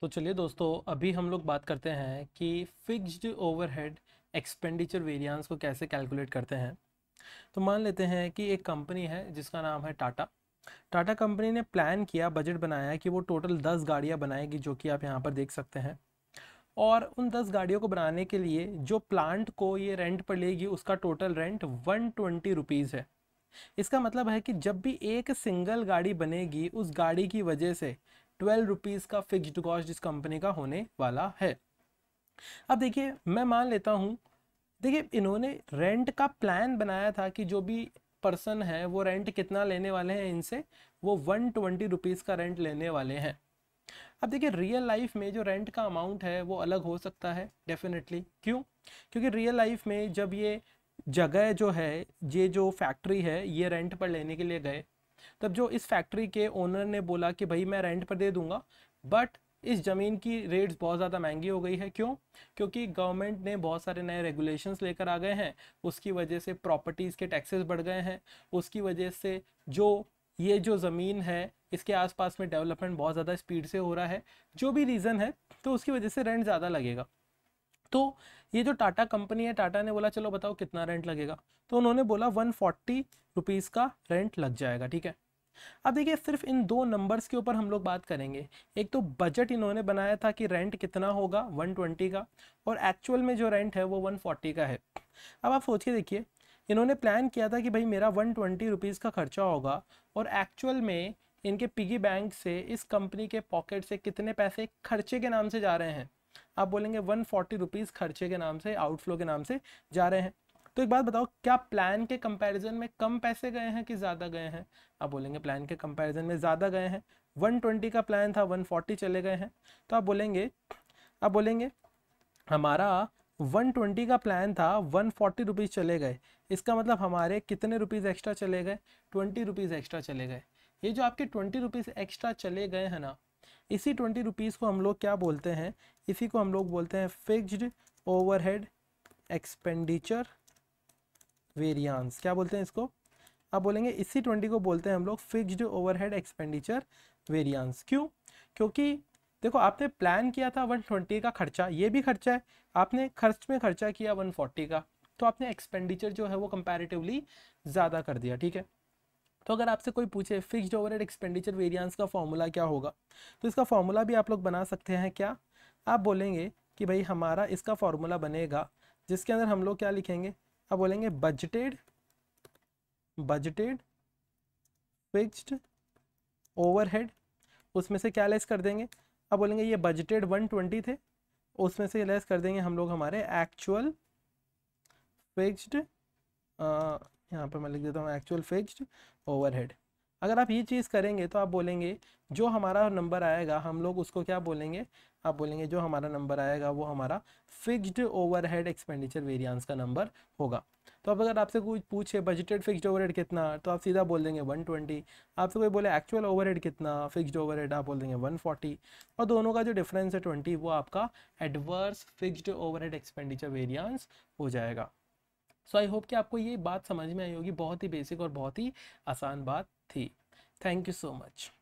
तो चलिए दोस्तों अभी हम लोग बात करते हैं कि फिक्स्ड ओवरहेड एक्सपेंडिचर वेरियांस को कैसे कैलकुलेट करते हैं तो मान लेते हैं कि एक कंपनी है जिसका नाम है टाटा टाटा कंपनी ने प्लान किया बजट बनाया कि वो टोटल दस गाड़ियाँ बनाएगी जो कि आप यहाँ पर देख सकते हैं और उन दस गाड़ियों को बनाने के लिए जो प्लांट को ये रेंट पर लेगी उसका total rent one twenty rupees है इसका मतलब है कि जब भी एक सिंगल गाड़ी बनेगी उस गाड़ी की वजह से ट्वेल्व रुपीज़ का फिक्स्ड कॉस्ट इस कंपनी का होने वाला है अब देखिए मैं मान लेता हूँ देखिए इन्होंने रेंट का प्लान बनाया था कि जो भी पर्सन है वो रेंट कितना लेने वाले हैं इनसे वो वन ट्वेंटी रुपीज़ का रेंट लेने वाले हैं अब देखिए रियल लाइफ में जो रेंट का अमाउंट है वो अलग हो सकता है डेफिनेटली क्यों क्योंकि रियल लाइफ में जब ये जगह जो है ये जो फैक्ट्री है ये रेंट पर लेने के लिए गए तब जो इस फैक्ट्री के ओनर ने बोला कि भाई मैं रेंट पर दे दूंगा बट इस ज़मीन की रेट्स बहुत ज़्यादा महंगी हो गई है क्यों क्योंकि गवर्नमेंट ने बहुत सारे नए रेगुलेशंस लेकर आ गए हैं उसकी वजह से प्रॉपर्टीज़ के टैक्सेस बढ़ गए हैं उसकी वजह से जो ये जो ज़मीन है इसके आसपास में डेवलपमेंट बहुत ज़्यादा स्पीड से हो रहा है जो भी रीज़न है तो उसकी वजह से रेंट ज़्यादा लगेगा तो ये जो टाटा कंपनी है टाटा ने बोला चलो बताओ कितना रेंट लगेगा तो उन्होंने बोला वन फोर्टी रुपीज़ का रेंट लग जाएगा ठीक है अब देखिए सिर्फ इन दो नंबर्स के ऊपर हम लोग बात करेंगे एक तो बजट इन्होंने बनाया था कि रेंट कितना होगा 120 का और एक्चुअल में जो रेंट है वो 140 का है अब आप सोचिए देखिए इन्होंने प्लान किया था कि भाई मेरा वन ट्वेंटी रुपीज़ का खर्चा होगा और एक्चुअल में इनके पिगी बैंक से इस कंपनी के पॉकेट से कितने पैसे खर्चे के नाम से जा रहे हैं आप बोलेंगे वन फोर्टी रुपीज़ खर्चे के नाम से आउटफ्लो के नाम से जा रहे हैं तो एक बात बताओ क्या प्लान के कंपैरिजन में कम पैसे गए हैं कि ज़्यादा गए हैं आप बोलेंगे प्लान के कंपैरिजन में ज़्यादा गए हैं 120 का प्लान था 140 चले गए हैं तो आप बोलेंगे आप बोलेंगे हमारा 120 का प्लान था 140 फोर्टी चले गए इसका मतलब हमारे कितने रुपीज़ एक्स्ट्रा चले गए ट्वेंटी रुपीज़ एक्स्ट्रा चले गए ये जो आपके ट्वेंटी रुपीज़ एक्स्ट्रा चले गए हैं ना इसी ट्वेंटी रुपीज़ को हम लोग क्या बोलते हैं इसी को हम लोग बोलते हैं फिक्स्ड ओवरहेड एक्सपेंडिचर वेरियांस क्या बोलते हैं इसको आप बोलेंगे इसी ट्वेंटी को बोलते हैं हम लोग फिक्स्ड ओवरहेड एक्सपेंडिचर वेरियांस क्यों क्योंकि देखो आपने प्लान किया था वन ट्वेंटी का खर्चा ये भी खर्चा है आपने खर्च में खर्चा किया वन फोर्टी का तो आपने एक्सपेंडिचर जो है वो कंपेरेटिवली ज़्यादा कर दिया ठीक है तो अगर आपसे कोई पूछे फिक्स्ड ओवरहेड एक्सपेंडिचर वेरियांस का फॉर्मूला क्या होगा तो इसका फॉर्मूला भी आप लोग बना सकते हैं क्या आप बोलेंगे कि भाई हमारा इसका फॉर्मूला बनेगा जिसके अंदर हम लोग क्या लिखेंगे आप बोलेंगे बजटेड बजटेड फिक्स्ड ओवरहेड उसमें से क्या लेस कर देंगे अब बोलेंगे ये बजटेड 120 थे उसमें से लेस कर देंगे हम लोग हमारे एक्चुअल फिक्स्ड यहाँ पर मैं लिख देता हूँ एक्चुअल फिक्स्ड ओवरहेड अगर आप ये चीज़ करेंगे तो आप बोलेंगे जो हमारा नंबर आएगा हम लोग उसको क्या बोलेंगे आप बोलेंगे जो हमारा नंबर आएगा वो हमारा फिक्स्ड ओवरहेड एक्सपेंडिचर वेरिएंस का नंबर होगा तो अब अगर आपसे कोई पूछे बजटेड फिक्स्ड ओवरहेड कितना तो आप सीधा बोल देंगे 120 आपसे कोई बोले एक्चुअल ओवरहेड कितना फिक्स्ड ओवरहेड आप बोल देंगे 140 और दोनों का जो डिफरेंस है 20 वो आपका adverse fixed overhead expenditure variance हो जाएगा सो आई होप कि आपको ये बात समझ में आई होगी बहुत ही बेसिक और बहुत ही आसान बात थी थैंक यू सो मच